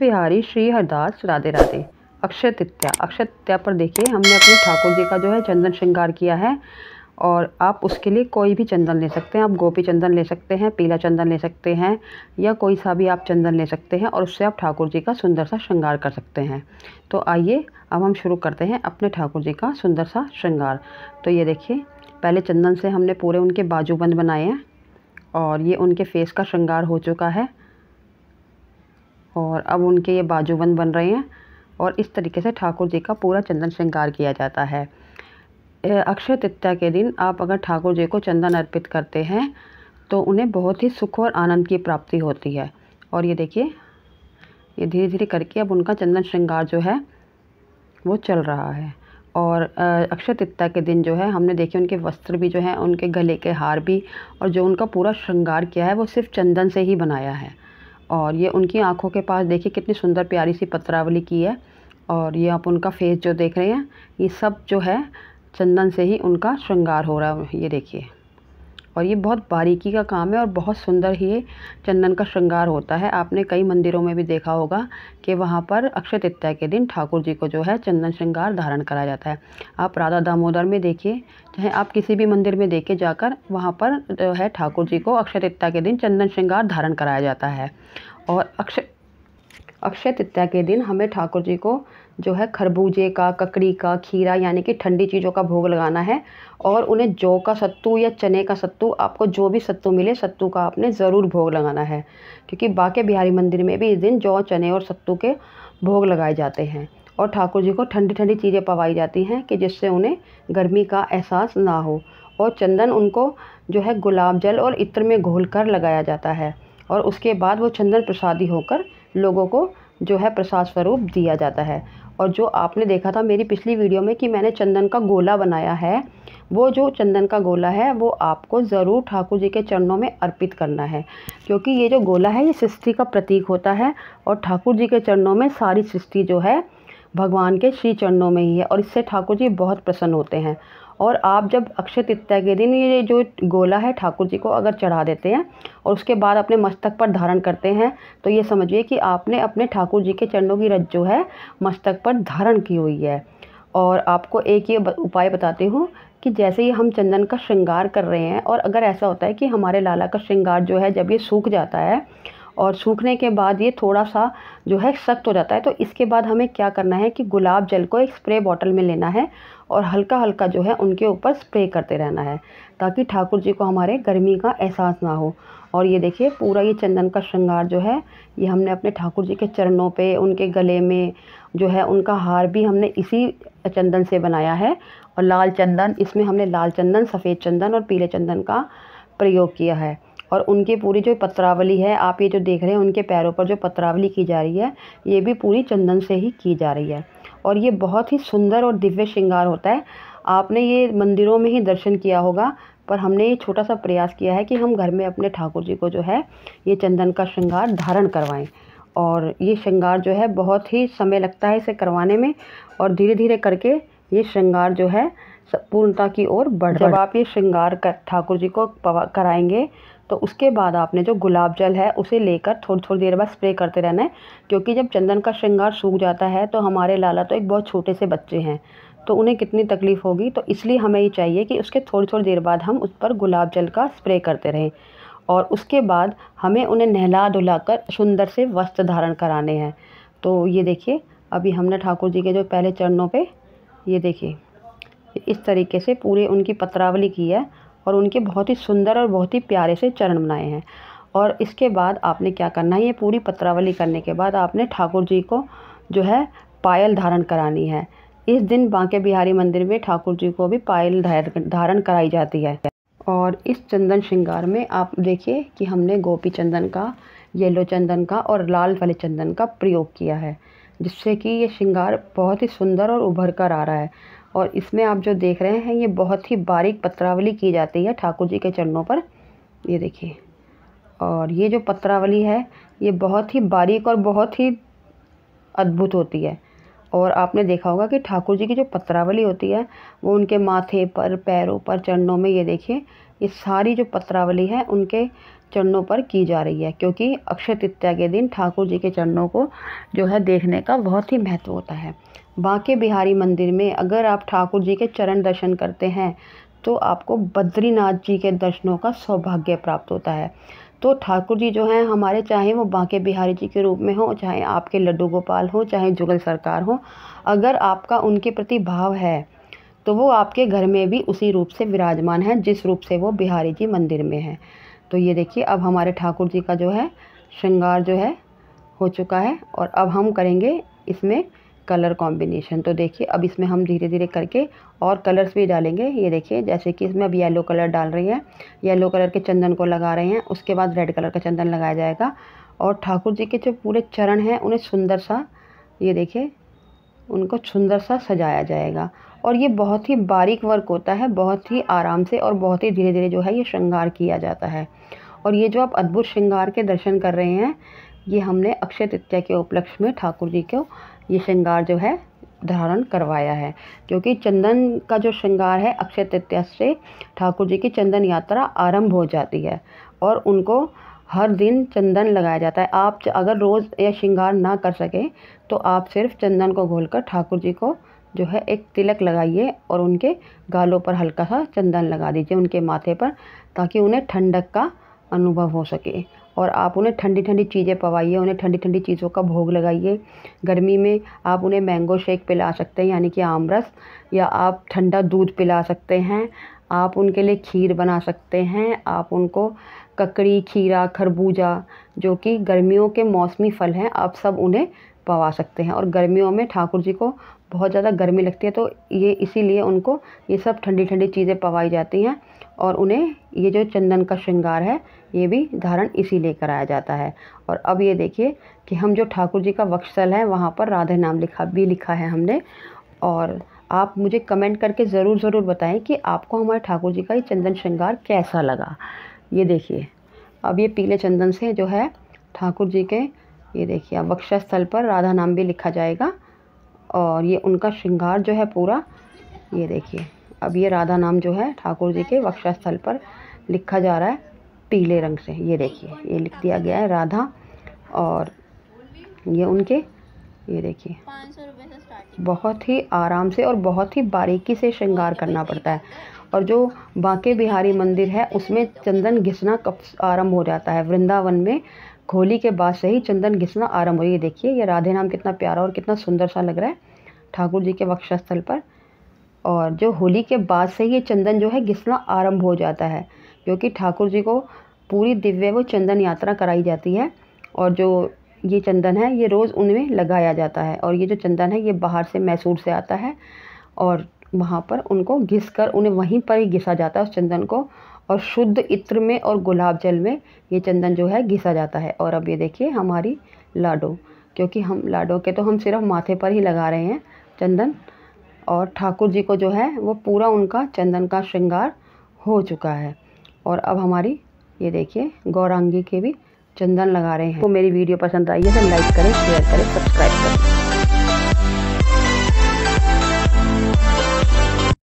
बिहारी श्री हरदास राधे राधे अक्षय तृतीया अक्षय तृतीया पर देखिए हमने अपने ठाकुर जी का जो है चंदन श्रृंगार किया है और आप उसके लिए कोई भी चंदन ले सकते हैं आप गोपी चंदन ले सकते हैं पीला चंदन ले सकते हैं या कोई सा भी आप चंदन ले सकते हैं और उससे आप ठाकुर जी का सुंदर सा श्रृंगार कर सकते हैं तो आइए अब हम शुरू करते हैं अपने ठाकुर जी का सुंदर सा श्रृंगार तो ये देखिए पहले चंदन से हमने पूरे उनके बाजूबंद बनाए हैं और ये उनके फेस का श्रृंगार हो चुका है और अब उनके ये बाजूबंद बन रहे हैं और इस तरीके से ठाकुर जी का पूरा चंदन श्रृंगार किया जाता है अक्षय तृतीया के दिन आप अगर ठाकुर जी को चंदन अर्पित करते हैं तो उन्हें बहुत ही सुख और आनंद की प्राप्ति होती है और ये देखिए ये धीरे धीरे करके अब उनका चंदन श्रृंगार जो है वो चल रहा है और अक्षय तृतीया के दिन जो है हमने देखे उनके वस्त्र भी जो है उनके गले के हार भी और जो उनका पूरा श्रृंगार किया है वो सिर्फ चंदन से ही बनाया है और ये उनकी आंखों के पास देखिए कितनी सुंदर प्यारी सी पत्रावली की है और ये आप उनका फेस जो देख रहे हैं ये सब जो है चंदन से ही उनका श्रृंगार हो रहा है ये देखिए और ये बहुत बारीकी का काम है और बहुत सुंदर ही चंदन का श्रृंगार होता है आपने कई मंदिरों में भी देखा होगा कि वहाँ पर अक्षय तृतीया के दिन ठाकुर जी को जो है चंदन श्रृंगार धारण कराया जाता है आप राधा दामोदर में देखिए चाहे आप किसी भी मंदिर में देखे जाकर वहाँ पर जो है ठाकुर जी को अक्षय तृतीया के दिन चंदन श्रृंगार धारण कराया जाता है और अक्षय अक्षय तृतीया के दिन हमें ठाकुर जी को जो है खरबूजे का ककड़ी का खीरा यानी कि ठंडी चीज़ों का भोग लगाना है और उन्हें जौ का सत्तू या चने का सत्तू आपको जो भी सत्तू मिले सत्तू का आपने ज़रूर भोग लगाना है क्योंकि बाके बिहारी मंदिर में भी इस दिन जौ चने और सत्तू के भोग लगाए जाते हैं और ठाकुर जी को ठंडी ठंडी चीज़ें पवाई जाती हैं कि जिससे उन्हें गर्मी का एहसास ना हो और चंदन उनको जो है गुलाब जल और इत्र में घोल कर लगाया जाता है और उसके बाद वो चंदन प्रसादी होकर लोगों को जो है प्रसाद स्वरूप दिया जाता है और जो आपने देखा था मेरी पिछली वीडियो में कि मैंने चंदन का गोला बनाया है वो जो चंदन का गोला है वो आपको ज़रूर ठाकुर जी के चरणों में अर्पित करना है क्योंकि ये जो गोला है ये सृष्टि का प्रतीक होता है और ठाकुर जी के चरणों में सारी सृष्टि जो है भगवान के श्री चरणों में ही है और इससे ठाकुर जी बहुत प्रसन्न होते हैं और आप जब अक्षय तृतीया के दिन ये जो गोला है ठाकुर जी को अगर चढ़ा देते हैं और उसके बाद अपने मस्तक पर धारण करते हैं तो ये समझिए कि आपने अपने ठाकुर जी के चरणों की रज जो है मस्तक पर धारण की हुई है और आपको एक ये उपाय बताती हूँ कि जैसे ही हम चंदन का श्रृंगार कर रहे हैं और अगर ऐसा होता है कि हमारे लाला का श्रृंगार जो है जब ये सूख जाता है और सूखने के बाद ये थोड़ा सा जो है सख्त हो जाता है तो इसके बाद हमें क्या करना है कि गुलाब जल को एक स्प्रे बॉटल में लेना है और हल्का हल्का जो है उनके ऊपर स्प्रे करते रहना है ताकि ठाकुर जी को हमारे गर्मी का एहसास ना हो और ये देखिए पूरा ये चंदन का श्रृंगार जो है ये हमने अपने ठाकुर जी के चरणों पे उनके गले में जो है उनका हार भी हमने इसी चंदन से बनाया है और लाल चंदन इसमें हमने लाल चंदन सफ़ेद चंदन और पीले चंदन का प्रयोग किया है और उनके पूरी जो पत्रावली है आप ये जो देख रहे हैं उनके पैरों पर जो पत्रावली की जा रही है ये भी पूरी चंदन से ही की जा रही है और ये बहुत ही सुंदर और दिव्य श्रृंगार होता है आपने ये मंदिरों में ही दर्शन किया होगा पर हमने ये छोटा सा प्रयास किया है कि हम घर में अपने ठाकुर जी को जो है ये चंदन का श्रृंगार धारण करवाएं और ये श्रृंगार जो है बहुत ही समय लगता है इसे करवाने में और धीरे धीरे करके ये श्रृंगार जो है पूर्णता की ओर बढ़ जब आप ये श्रृंगार कर ठाकुर जी को कराएंगे तो उसके बाद आपने जो गुलाब जल है उसे लेकर थोड़ी थोड़ी देर बाद स्प्रे करते रहना है क्योंकि जब चंदन का श्रृंगार सूख जाता है तो हमारे लाला तो एक बहुत छोटे से बच्चे हैं तो उन्हें कितनी तकलीफ़ होगी तो इसलिए हमें ये चाहिए कि उसके थोड़ी थोड़ी देर बाद हम उस पर गुलाब जल का स्प्रे करते रहें और उसके बाद हमें उन्हें नहला कर सुंदर से वस्त्र धारण कराने हैं तो ये देखिए अभी हमने ठाकुर जी के जो पहले चरणों पे ये देखिए इस तरीके से पूरे उनकी पत्रावली की है और उनके बहुत ही सुंदर और बहुत ही प्यारे से चरण बनाए हैं और इसके बाद आपने क्या करना है ये पूरी पत्रावली करने के बाद आपने ठाकुर जी को जो है पायल धारण करानी है इस दिन बांके बिहारी मंदिर में ठाकुर जी को भी पायल धारण कराई जाती है और इस चंदन श्रृंगार में आप देखिए कि हमने गोपी चंदन का येलो चंदन का और लाल वाले चंदन का प्रयोग किया है जिससे कि ये श्रृंगार बहुत ही सुंदर और उभर कर आ रहा है और इसमें आप जो देख रहे हैं ये बहुत ही बारीक पत्रावली की जाती है ठाकुर जी के चरणों पर ये देखिए और ये जो पत्रावली है ये बहुत ही बारीक और बहुत ही अद्भुत होती है और आपने देखा होगा कि ठाकुर जी की जो पत्रावली होती है वो उनके माथे पर पैरों पर चरणों में ये देखिए ये सारी जो पत्रावली है उनके चरणों पर की जा रही है क्योंकि अक्षय तृतीया के दिन ठाकुर जी के चरणों को जो है देखने का बहुत ही महत्व होता है बांके बिहारी मंदिर में अगर आप ठाकुर जी के चरण दर्शन करते हैं तो आपको बद्रीनाथ जी के दर्शनों का सौभाग्य प्राप्त होता है तो ठाकुर जी जो हैं हमारे चाहे वो बांके बिहारी जी के रूप में हो चाहे आपके लड्डू गोपाल हो चाहे जुगल सरकार हो अगर आपका उनके प्रति भाव है तो वो आपके घर में भी उसी रूप से विराजमान है जिस रूप से वो बिहारी जी मंदिर में है तो ये देखिए अब हमारे ठाकुर जी का जो है श्रृंगार जो है हो चुका है और अब हम करेंगे इसमें कलर कॉम्बिनेशन तो देखिए अब इसमें हम धीरे धीरे करके और कलर्स भी डालेंगे ये देखिए जैसे कि इसमें अब येलो कलर डाल रही हैं येलो कलर के चंदन को लगा रहे हैं उसके बाद रेड कलर का चंदन लगाया जाएगा और ठाकुर जी के जो पूरे चरण हैं उन्हें सुंदर सा ये देखिए उनको सुंदर सा सजाया जाएगा और ये बहुत ही बारीक वर्क होता है बहुत ही आराम से और बहुत ही धीरे धीरे जो है ये श्रृंगार किया जाता है और ये जो आप अद्भुत श्रृंगार के दर्शन कर रहे हैं ये हमने अक्षय तृतीया के उपलक्ष्य में ठाकुर जी को ये श्रृंगार जो है धारण करवाया है क्योंकि चंदन का जो श्रृंगार है अक्षय तृतीया से ठाकुर जी की चंदन यात्रा आरंभ हो जाती है और उनको हर दिन चंदन लगाया जाता है आप अगर रोज़ यह श्रृंगार ना कर सकें तो आप सिर्फ चंदन को घोलकर ठाकुर जी को जो है एक तिलक लगाइए और उनके गालों पर हल्का सा चंदन लगा दीजिए उनके माथे पर ताकि उन्हें ठंडक का अनुभव हो सके और आप उन्हें ठंडी ठंडी चीज़ें पवाइए उन्हें ठंडी ठंडी चीज़ों का भोग लगाइए गर्मी में आप उन्हें मैंगो शेक पिला सकते हैं यानी कि आमरस या आप ठंडा दूध पिला सकते हैं आप उनके लिए खीर बना सकते हैं आप उनको ककड़ी खीरा खरबूजा जो कि गर्मियों के मौसमी फल हैं आप सब उन्हें पवा सकते हैं और गर्मियों में ठाकुर जी को बहुत ज़्यादा गर्मी लगती है तो ये इसीलिए उनको ये सब ठंडी ठंडी चीज़ें पवाई जाती हैं और उन्हें ये जो चंदन का श्रृंगार है ये भी धारण इसी लिए कराया जाता है और अब ये देखिए कि हम जो ठाकुर जी का वक्षस्थल है वहाँ पर राधे नाम लिखा भी लिखा है हमने और आप मुझे कमेंट करके ज़रूर ज़रूर बताएं कि आपको हमारे ठाकुर जी का ये चंदन श्रृंगार कैसा लगा ये देखिए अब ये पीले चंदन से जो है ठाकुर जी के ये देखिए अब वक्षस्थल पर राधा नाम भी लिखा जाएगा और ये उनका श्रृंगार जो है पूरा ये देखिए अब ये राधा नाम जो है ठाकुर जी के वक्षस्थल पर लिखा जा रहा है पीले रंग से ये देखिए ये लिख दिया गया है राधा और ये उनके ये देखिए बहुत ही आराम से और बहुत ही बारीकी से श्रृंगार करना पड़ता है और जो बांके बिहारी मंदिर है उसमें चंदन घिसना कब आरंभ हो जाता है वृंदावन में होली के बाद से ही चंदन घिसना आरंभ हो ये देखिए ये राधे नाम कितना प्यारा और कितना सुंदर सा लग रहा है ठाकुर जी के वक्षस्थल पर और जो होली के बाद से ही ये चंदन जो है घिसना आरंभ हो जाता है क्योंकि ठाकुर जी को पूरी दिव्य वो चंदन यात्रा कराई जाती है और जो ये चंदन है ये रोज़ उनमें लगाया जाता है और ये जो चंदन है ये बाहर से मैसूर से आता है और वहाँ पर उनको घिस कर उन्हें वहीं पर ही घिसा जाता है उस चंदन को और शुद्ध इत्र में और गुलाब जल में ये चंदन जो है घिसा जाता है और अब ये देखिए हमारी लाडो क्योंकि हम लाडो के तो हम सिर्फ माथे पर ही लगा रहे हैं चंदन और ठाकुर जी को जो है वो पूरा उनका चंदन का श्रृंगार हो चुका है और अब हमारी ये देखिए गौरांगी के भी चंदन लगा रहे हैं तो मेरी वीडियो पसंद आई है तो लाइक करें शेयर करें सब्सक्राइब करें